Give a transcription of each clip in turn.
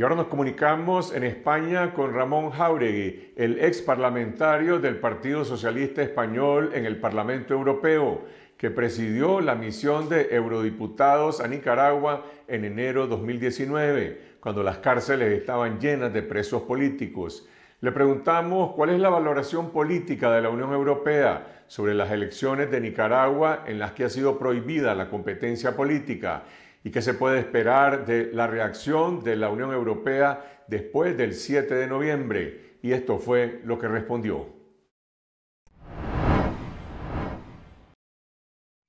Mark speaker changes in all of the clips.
Speaker 1: Y ahora nos comunicamos en España con Ramón Jauregui, el ex parlamentario del Partido Socialista Español en el Parlamento Europeo, que presidió la misión de eurodiputados a Nicaragua en enero de 2019, cuando las cárceles estaban llenas de presos políticos. Le preguntamos cuál es la valoración política de la Unión Europea sobre las elecciones de Nicaragua en las que ha sido prohibida la competencia política y qué se puede esperar de la reacción de la Unión Europea después del 7 de noviembre. Y esto fue lo que respondió.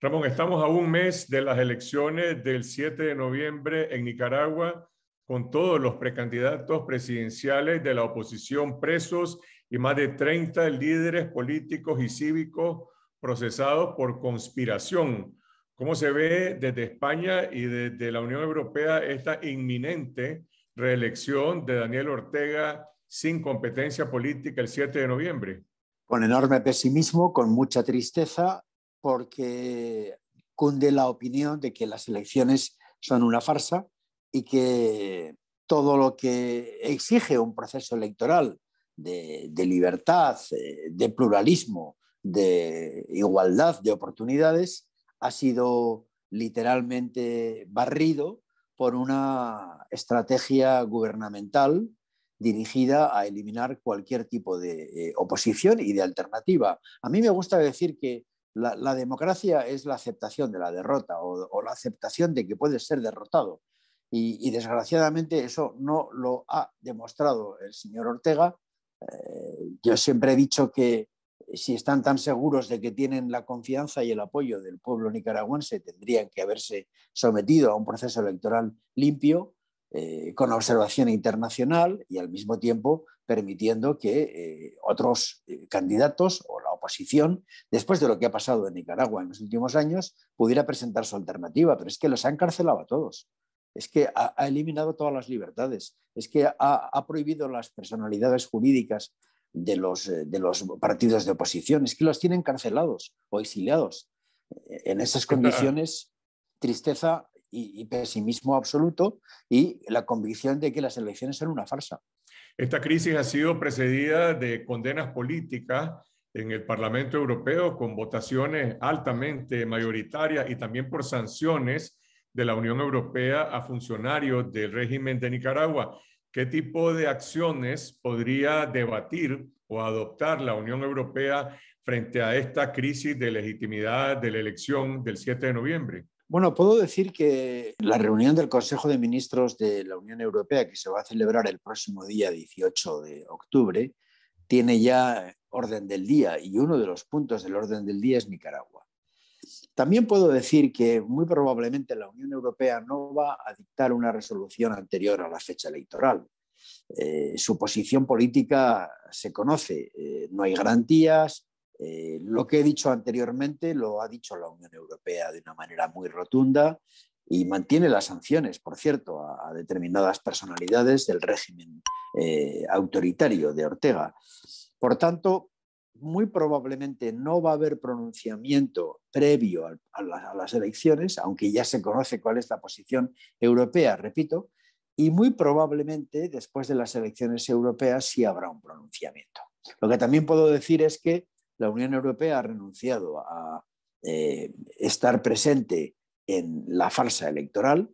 Speaker 1: Ramón, estamos a un mes de las elecciones del 7 de noviembre en Nicaragua, con todos los precandidatos presidenciales de la oposición presos y más de 30 líderes políticos y cívicos procesados por conspiración cómo se ve desde España y desde la Unión Europea esta inminente reelección de Daniel Ortega sin competencia política el 7 de noviembre?
Speaker 2: Con enorme pesimismo, con mucha tristeza, porque cunde la opinión de que las elecciones son una farsa y que todo lo que exige un proceso electoral de, de libertad, eh, de pluralismo, de igualdad de oportunidades, ha sido literalmente barrido por una estrategia gubernamental dirigida a eliminar cualquier tipo de eh, oposición y de alternativa. A mí me gusta decir que la, democracia es la aceptación de la derrota o, la aceptación de que puedes ser derrotado. Y, desgraciadamente eso no lo ha demostrado el señor Ortega. Eh, yo siempre he dicho que si están tan seguros de que tienen la confianza y el apoyo del pueblo nicaragüense, tendrían que haberse sometido a un proceso electoral limpio, eh, con observación internacional y al mismo tiempo permitiendo que eh, otros eh, candidatos o la oposición, después de lo que ha pasado en Nicaragua en los últimos años, pudiera presentar su alternativa. Pero es que los ha encarcelado a todos. Es que ha, eliminado todas las libertades. Es que ha prohibido las personalidades jurídicas eh, de los, partidos de oposición, es que los tienen encarcelados o exiliados. En esas condiciones, tristeza y pesimismo absoluto y la convicción de que las elecciones son una farsa.
Speaker 1: Esta crisis ha sido precedida de condenas políticas en el Parlamento Europeo con votaciones altamente mayoritarias y también por sanciones de la Unión Europea a funcionarios del régimen de Nicaragua qué tipo de acciones podría debatir o adoptar la Unión Europea frente a esta crisis de legitimidad de la elección del 7 de noviembre?
Speaker 2: Bueno, puedo decir que la reunión del Consejo de Ministros de la Unión Europea, que se va a celebrar el próximo día 18 de octubre, tiene ya orden del día y uno de los puntos del orden del día es Nicaragua. También puedo decir que muy probablemente la Unión Europea no va a dictar una resolución anterior a la fecha electoral. Eh, su posición política se conoce, eh, no hay garantías. Eh, lo que he dicho anteriormente lo ha dicho la Unión Europea de una manera muy rotunda y mantiene las sanciones, por cierto, a determinadas personalidades del régimen autoritario de Ortega. Por tanto, muy probablemente no va a haber pronunciamiento previo a, las elecciones, aunque ya se conoce cuál es la posición europea, repito, y muy probablemente después de las elecciones europeas sí habrá un pronunciamiento. Lo que también puedo decir es que la Unión Europea ha renunciado a eh, estar presente en la falsa electoral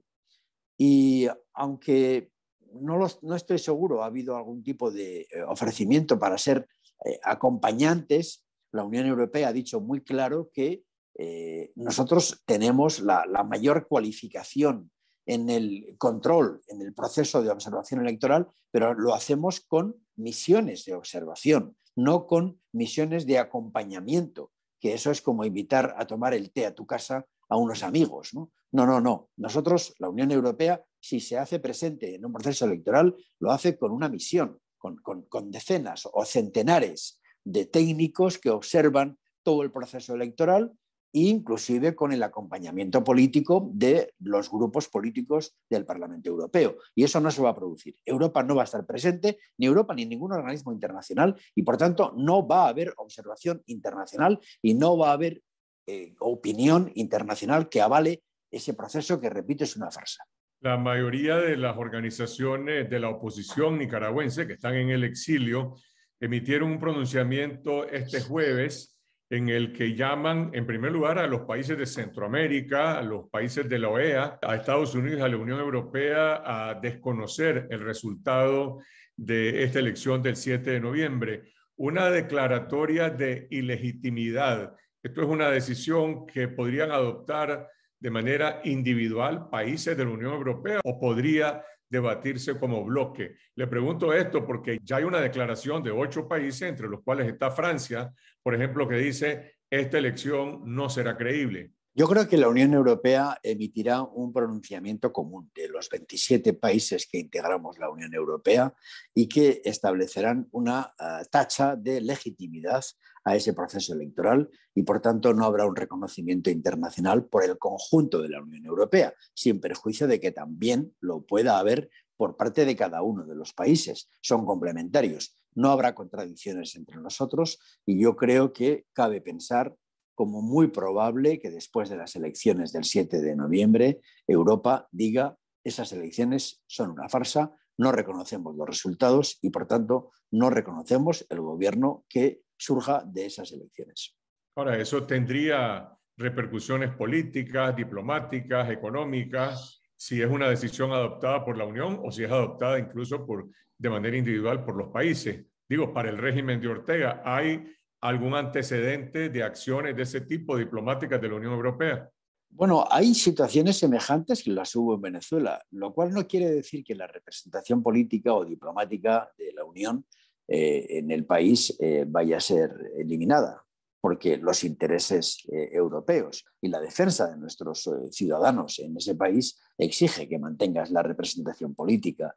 Speaker 2: y aunque no, no estoy seguro ha habido algún tipo de eh, ofrecimiento para ser eh, acompañantes, la Unión Europea ha dicho muy claro que eh, nosotros tenemos la, mayor cualificación en el control, en el proceso de observación electoral, pero lo hacemos con misiones de observación, no con misiones de acompañamiento, que eso es como invitar a tomar el té a tu casa a unos amigos. no, no. no. Nosotros, la Unión Europea, si se hace presente en un proceso electoral, lo hace con una misión, con, decenas o centenares de técnicos que observan todo el proceso electoral inclusive con el acompañamiento político de los grupos políticos del Parlamento Europeo. Y eso no se va a producir. Europa no va a estar presente, ni Europa ni ningún organismo internacional, y por tanto no va a haber observación internacional y no va a haber eh, opinión internacional que avale ese proceso que, repito, es una farsa
Speaker 1: la mayoría de las organizaciones de la oposición nicaragüense que están en el exilio emitieron un pronunciamiento este jueves en el que llaman, en primer lugar, a los países de Centroamérica, a los países de la OEA, a Estados Unidos, a la Unión Europea, a desconocer el resultado de esta elección del 7 de noviembre. Una declaratoria de ilegitimidad. Esto es una decisión que podrían adoptar de manera individual países de la Unión Europea o podría debatirse como bloque. Le pregunto esto porque ya hay una declaración de ocho países, entre los cuales está Francia, por ejemplo, que dice, esta elección no será creíble.
Speaker 2: Yo creo que la Unión Europea emitirá un pronunciamiento común de los 27 países que integramos la Unión Europea y que establecerán una ah, tacha de legitimidad a ese proceso electoral y, por tanto, no habrá un reconocimiento internacional por el conjunto de la Unión Europea, sin perjuicio de que también lo pueda haber por parte de cada uno de los países. Son complementarios. No habrá contradicciones entre nosotros y yo creo que cabe pensar como muy probable que después de las elecciones del 7 de noviembre Europa diga esas elecciones son una farsa, no reconocemos los resultados y por tanto no reconocemos el gobierno que surja de esas elecciones.
Speaker 1: Ahora, eso tendría repercusiones políticas, diplomáticas, económicas, si es una decisión adoptada por la Unión o si es adoptada incluso por, de manera individual por los países. Digo, para el régimen de Ortega, ¿hay algún antecedente de acciones de ese tipo diplomáticas de la Unión Europea?
Speaker 2: Bueno, hay situaciones semejantes que las hubo en Venezuela, lo cual no quiere decir que la representación política o diplomática de la Unión eh, en el país eh, vaya a ser eliminada, porque los intereses eh, europeos y la defensa de nuestros ciudadanos en ese país exige que mantengas la representación política.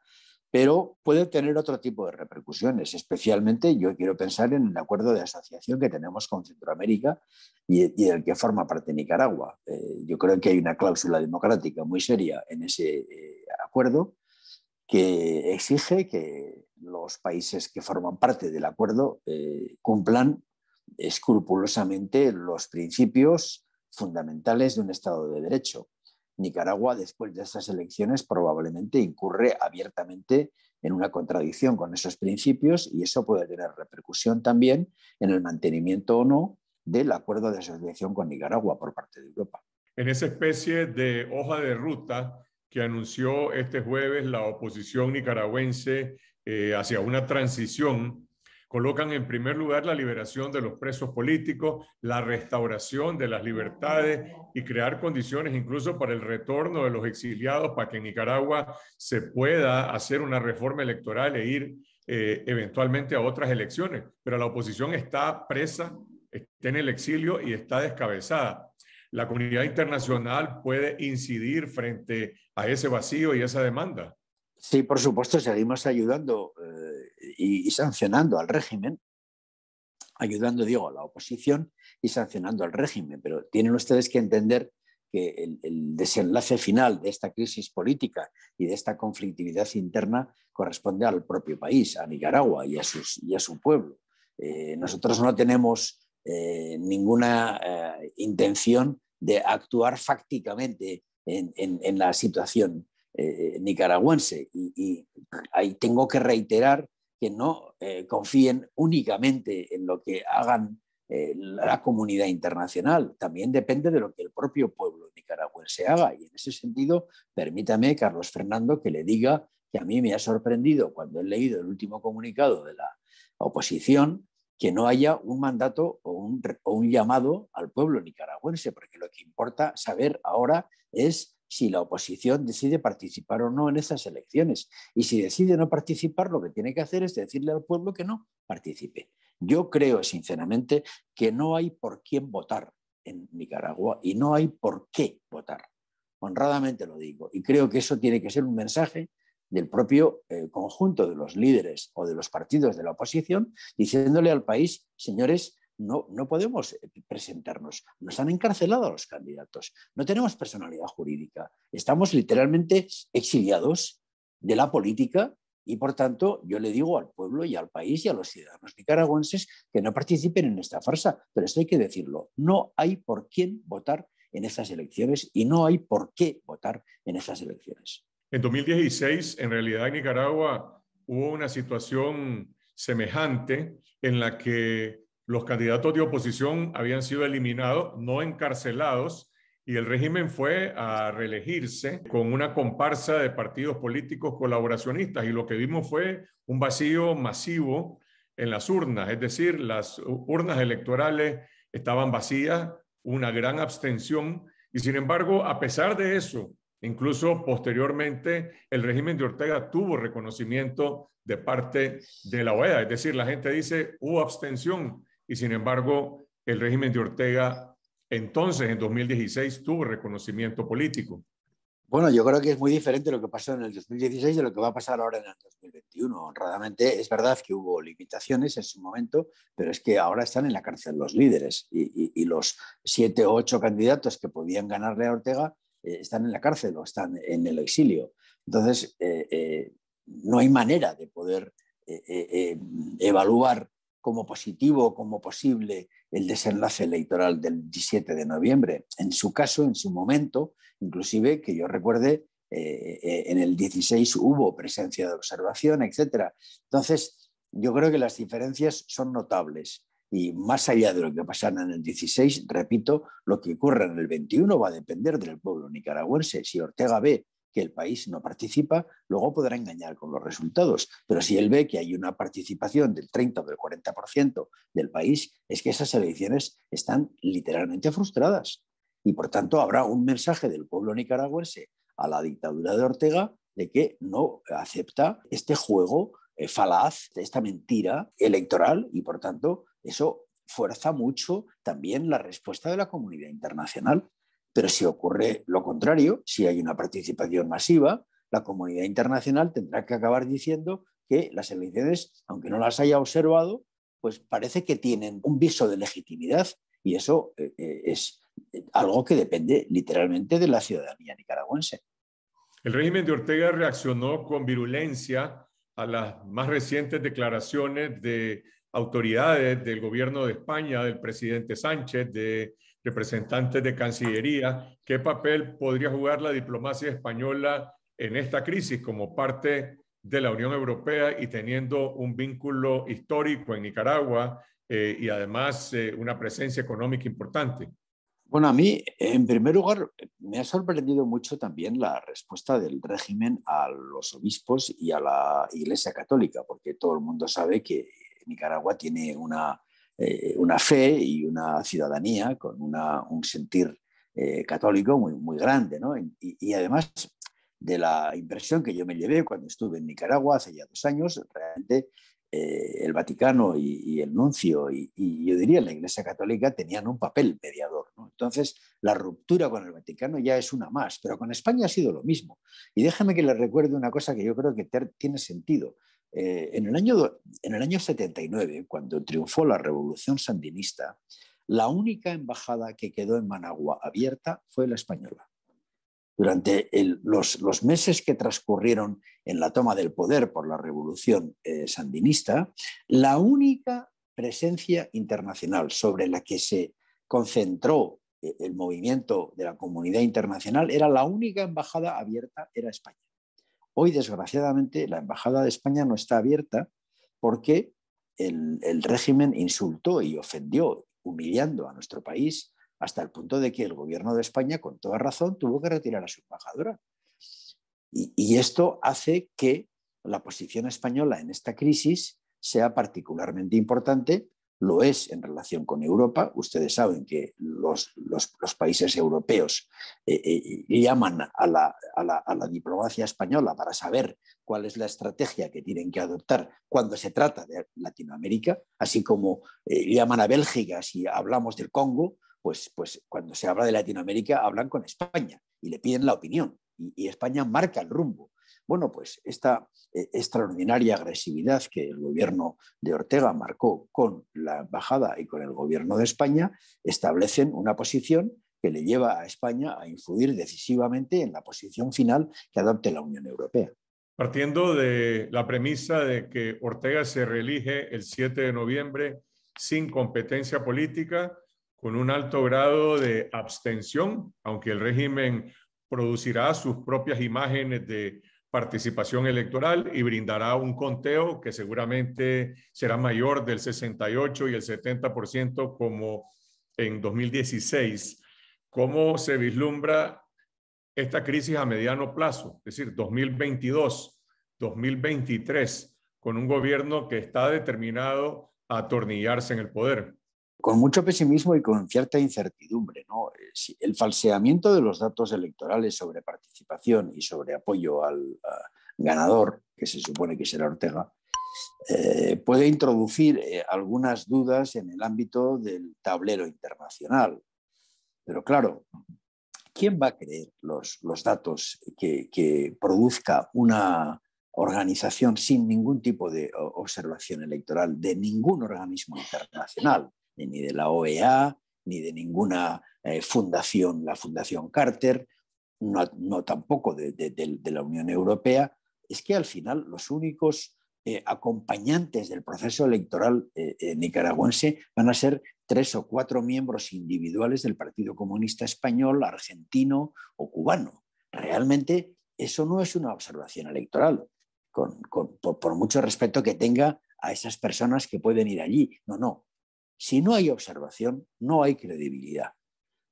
Speaker 2: Pero puede tener otro tipo de repercusiones, especialmente yo quiero pensar en el acuerdo de asociación que tenemos con Centroamérica y, y del que forma parte Nicaragua. yo creo que hay una cláusula democrática muy seria en ese acuerdo que exige que los países que forman parte del acuerdo eh, cumplan escrupulosamente los principios fundamentales de un Estado de Derecho. Nicaragua, después de estas elecciones, probablemente incurre abiertamente en una contradicción con esos principios y eso puede tener repercusión también en el mantenimiento o no del acuerdo de asociación con Nicaragua por parte de Europa.
Speaker 1: En esa especie de hoja de ruta que anunció este jueves la oposición nicaragüense eh, hacia una transición, colocan en primer lugar la liberación de los presos políticos, la restauración de las libertades y crear condiciones incluso para el retorno de los exiliados, para que en Nicaragua se pueda hacer una reforma electoral e ir eh, eventualmente a otras elecciones. Pero la oposición está presa, está en el exilio y está descabezada la comunidad internacional puede incidir frente a ese vacío y esa demanda.
Speaker 2: Sí, por supuesto, seguimos ayudando eh, y, sancionando al régimen, ayudando, digo, a la oposición y sancionando al régimen, pero tienen ustedes que entender que el, desenlace final de esta crisis política y de esta conflictividad interna corresponde al propio país, a Nicaragua y a, su pueblo. Eh, nosotros no tenemos eh, ninguna intención de actuar fácticamente en, en la situación eh, nicaragüense. Y, ahí tengo que reiterar que no eh, confíen únicamente en lo que hagan eh, la comunidad internacional, también depende de lo que el propio pueblo nicaragüense haga. Y en ese sentido, permítame, Carlos Fernando, que le diga que a mí me ha sorprendido cuando he leído el último comunicado de la oposición que no haya un mandato o un llamado al pueblo nicaragüense, porque lo que importa saber ahora es si la oposición decide participar o no en esas elecciones. Y si decide no participar, lo que tiene que hacer es decirle al pueblo que no participe. Yo creo, sinceramente, que no hay por quién votar en Nicaragua y no hay por qué votar. Honradamente lo digo. Y creo que eso tiene que ser un mensaje del propio eh, conjunto de los líderes o de los partidos de la oposición, diciéndole al país, señores, no, podemos eh, presentarnos. Nos han encarcelado a los candidatos. No tenemos personalidad jurídica. Estamos literalmente exiliados de la política y, por tanto, yo le digo al pueblo y al país y a los ciudadanos nicaragüenses que no participen en esta farsa. Pero esto hay que decirlo. No hay por quién votar en estas elecciones y no hay por qué votar en estas elecciones.
Speaker 1: En 2016, en realidad, en Nicaragua hubo una situación semejante en la que los candidatos de oposición habían sido eliminados, no encarcelados, y el régimen fue a reelegirse con una comparsa de partidos políticos colaboracionistas. Y lo que vimos fue un vacío masivo en las urnas, es decir, las urnas electorales estaban vacías, una gran abstención, y sin embargo, a pesar de eso, Incluso posteriormente, el régimen de Ortega tuvo reconocimiento de parte de la OEA. Es decir, la gente dice, hubo abstención, y sin embargo el régimen de Ortega entonces, en 2016, tuvo reconocimiento político. Bueno, yo creo
Speaker 2: que es muy diferente lo que pasó en el 2016 de lo que va a pasar ahora en el 2021. Honradamente, es verdad que hubo limitaciones en su momento, pero es que ahora están en la cárcel los líderes y, los siete o ocho candidatos que podían ganarle a Ortega eh, están en la cárcel o están en el exilio. Entonces, eh, eh, no hay manera de poder evaluar como positivo, como posible, el desenlace electoral del 17 de noviembre. En su caso, en su momento, inclusive que yo recuerde, eh, eh, en el 16 hubo presencia de observación, etc. Entonces, yo creo que las diferencias son notables. Y más allá de lo que pasará en el 16, repito, lo que ocurra en el 21 va a depender del pueblo nicaragüense. Si Ortega ve que el país no participa, luego podrá engañar con los resultados. Pero si él ve que hay una participación del 30 o del 40% del país, es que esas elecciones están literalmente frustradas. Y por tanto habrá un mensaje del pueblo nicaragüense a la dictadura de Ortega de que no acepta este juego eh, falaz, esta mentira electoral y por tanto eso fuerza mucho también la respuesta de la comunidad internacional. Pero si ocurre lo contrario, si hay una participación masiva, la comunidad internacional tendrá que acabar diciendo que las elecciones, aunque no las haya observado, pues parece que tienen un viso de legitimidad y eso eh, eh, es eh, algo que depende literalmente de la ciudadanía nicaragüense.
Speaker 1: El régimen de Ortega reaccionó con virulencia a las más recientes declaraciones de autoridades del gobierno de España, del presidente Sánchez, de representantes de Cancillería, ¿qué papel podría jugar la diplomacia española en esta crisis como parte de la Unión Europea y teniendo un vínculo histórico en Nicaragua eh, y además eh, una presencia económica importante?
Speaker 2: Bueno, a mí, en primer lugar, me ha sorprendido mucho también la respuesta del régimen a los obispos y a la Iglesia Católica, porque todo el mundo sabe que Nicaragua tiene una eh, una fe y una ciudadanía con un sentir eh, católico muy, muy grande. ¿no? Y, además de la impresión que yo me llevé cuando estuve en Nicaragua hace ya dos años, realmente eh, el Vaticano y, el nuncio y, y, yo diría la Iglesia Católica tenían un papel mediador. ¿no? Entonces, la ruptura con el Vaticano ya es una más, pero con España ha sido lo mismo. Y déjame que le recuerde una cosa que yo creo que tiene sentido. Eh, en, el año, en el año 79, cuando triunfó la revolución sandinista, la única embajada que quedó en Managua abierta fue la española. Durante los, meses que transcurrieron en la toma del poder por la revolución eh, sandinista, la única presencia internacional sobre la que se concentró eh, el movimiento de la comunidad internacional era la única embajada abierta, era España. Hoy, desgraciadamente, la Embajada de España no está abierta porque el, régimen insultó y ofendió, humillando a nuestro país, hasta el punto de que el gobierno de España, con toda razón, tuvo que retirar a su embajadora. y esto hace que la posición española en esta crisis sea particularmente importante lo es en relación con Europa. Ustedes saben que los, países europeos eh, eh, eh, llaman a la, a, la, a la, diplomacia española para saber cuál es la estrategia que tienen que adoptar cuando se trata de Latinoamérica, así como llaman a Bélgica si hablamos del Congo, pues, pues cuando se habla de Latinoamérica hablan con España y le piden la opinión y, España marca el rumbo. Bueno, pues esta eh, extraordinaria agresividad que el gobierno de Ortega marcó con la embajada y con el gobierno de España establecen una posición que le lleva a España a influir decisivamente en la posición final que adopte la Unión Europea.
Speaker 1: Partiendo de la premisa de que Ortega se reelige el 7 de noviembre sin competencia política, con un alto grado de abstención, aunque el régimen producirá sus propias imágenes de participación electoral y brindará un conteo que seguramente será mayor del 68 y el 70% como en 2016. ¿Cómo se vislumbra esta crisis a mediano plazo? Es decir, 2022, 2023, con un gobierno que está determinado a atornillarse en el poder
Speaker 2: con mucho pesimismo y con cierta incertidumbre. Eh, el falseamiento de los datos electorales sobre participación y sobre apoyo al ganador, que se supone que será Ortega, eh, puede introducir eh, algunas dudas en el ámbito del tablero internacional. Pero claro, ¿quién va a creer los, datos que, produzca una organización sin ningún tipo de observación electoral de ningún organismo internacional? ni de la OEA, ni de ninguna eh, fundación, la Fundación Carter, no, tampoco de, la Unión Europea, es que al final los únicos eh, acompañantes del proceso electoral eh, nicaragüense van a ser tres o cuatro miembros individuales del Partido Comunista Español, argentino o cubano. Realmente eso no es una observación electoral, por mucho respeto que tenga a esas personas que pueden ir allí. No, no, si no hay observación, no hay credibilidad.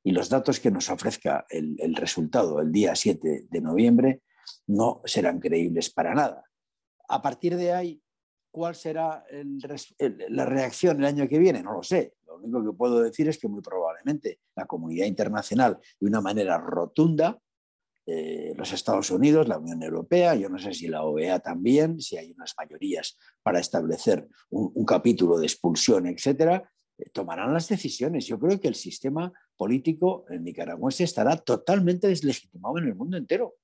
Speaker 2: Y los datos que nos ofrezca el, resultado el día 7 de noviembre no serán creíbles para nada. A partir de ahí, ¿cuál será la reacción el año que viene? No lo sé. Lo único que puedo decir es que muy probablemente la comunidad internacional, de una manera rotunda, eh, los Estados Unidos, la Unión Europea, yo no sé si la OEA también, si hay unas mayorías para establecer un, un capítulo de expulsión, etcétera, tomarán las decisiones. Yo creo que el sistema político nicaragüense estará totalmente deslegitimado en el mundo entero,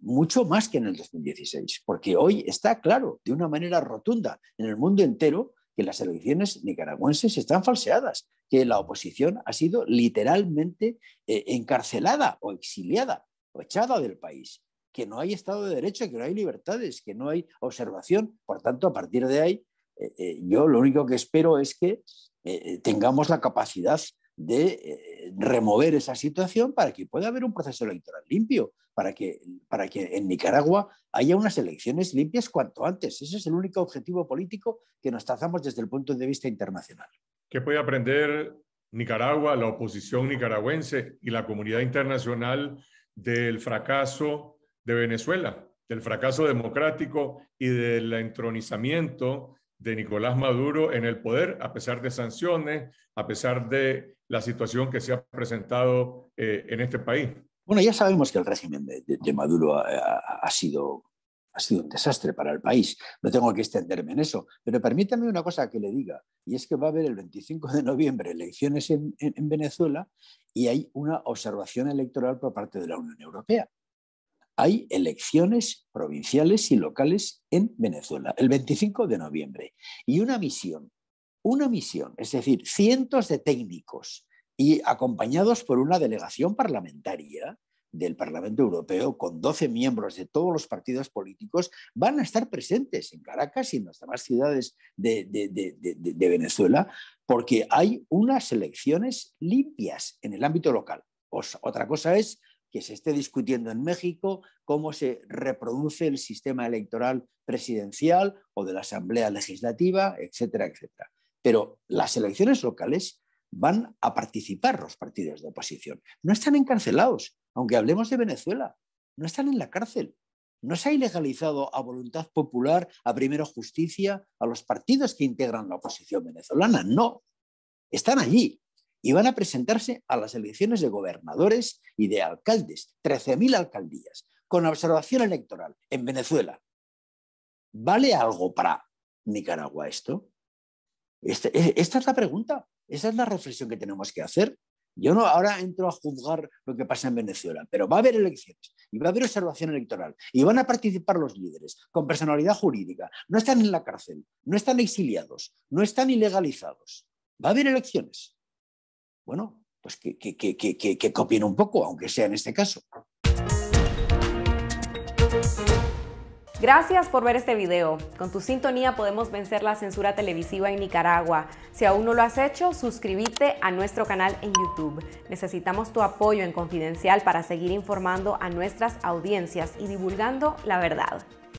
Speaker 2: mucho más que en el 2016, porque hoy está claro, de una manera rotunda, en el mundo entero, que las elecciones nicaragüenses están falseadas, que la oposición ha sido literalmente eh, encarcelada o exiliada o echada del país, que no hay Estado de Derecho, que no hay libertades, que no hay observación. Por tanto, a partir de ahí, eh, eh, yo lo único que espero es que eh, tengamos la capacidad de remover esa situación para que pueda haber un proceso electoral limpio, para que, para que en Nicaragua haya unas elecciones limpias cuanto antes. Ese es el único objetivo político que nos trazamos desde el punto de vista internacional.
Speaker 1: ¿Qué puede aprender Nicaragua, la oposición nicaragüense y la comunidad internacional del fracaso de Venezuela, del fracaso democrático y del entronizamiento de Nicolás Maduro en el poder, a pesar de sanciones, a pesar de la situación que se ha presentado eh, en este país.
Speaker 2: Bueno, ya sabemos que el régimen de, Maduro ha, sido, ha sido un desastre para el país. No tengo que extenderme en eso, pero permítame una cosa que le diga, y es que va a haber el 25 de noviembre elecciones en, en Venezuela y hay una observación electoral por parte de la Unión Europea hay elecciones provinciales y locales en Venezuela, el 25 de noviembre. Y una misión, una misión, es decir, cientos de técnicos y acompañados por una delegación parlamentaria del Parlamento Europeo, con 12 miembros de todos los partidos políticos, van a estar presentes en Caracas y en las demás ciudades de, Venezuela, porque hay unas elecciones limpias en el ámbito local. otra cosa es que se esté discutiendo en México cómo se reproduce el sistema electoral presidencial o de la Asamblea Legislativa, etcétera, etcétera. Pero las elecciones locales van a participar los partidos de oposición. No están encarcelados, aunque hablemos de Venezuela, no están en la cárcel. No se ha ilegalizado a voluntad popular, a primero justicia, a los partidos que integran la oposición venezolana. No, están allí y van a presentarse a las elecciones de gobernadores y de alcaldes, 13.000 alcaldías, con observación electoral en Venezuela. ¿Vale algo para Nicaragua esto? Este, e, esta, es la pregunta, esa es la reflexión que tenemos que hacer. Yo no ahora entro a juzgar lo que pasa en Venezuela, pero va a haber elecciones y va a haber observación electoral y van a participar los líderes con personalidad jurídica. No están en la cárcel, no están exiliados, no están ilegalizados. Va a haber elecciones bueno, pues que, copien un poco, aunque sea en este caso. Gracias por ver este video. Con tu sintonía podemos vencer la censura televisiva en Nicaragua. Si aún no lo has hecho, suscríbete a nuestro canal en YouTube. Necesitamos tu apoyo en Confidencial para seguir informando a nuestras audiencias y divulgando la verdad.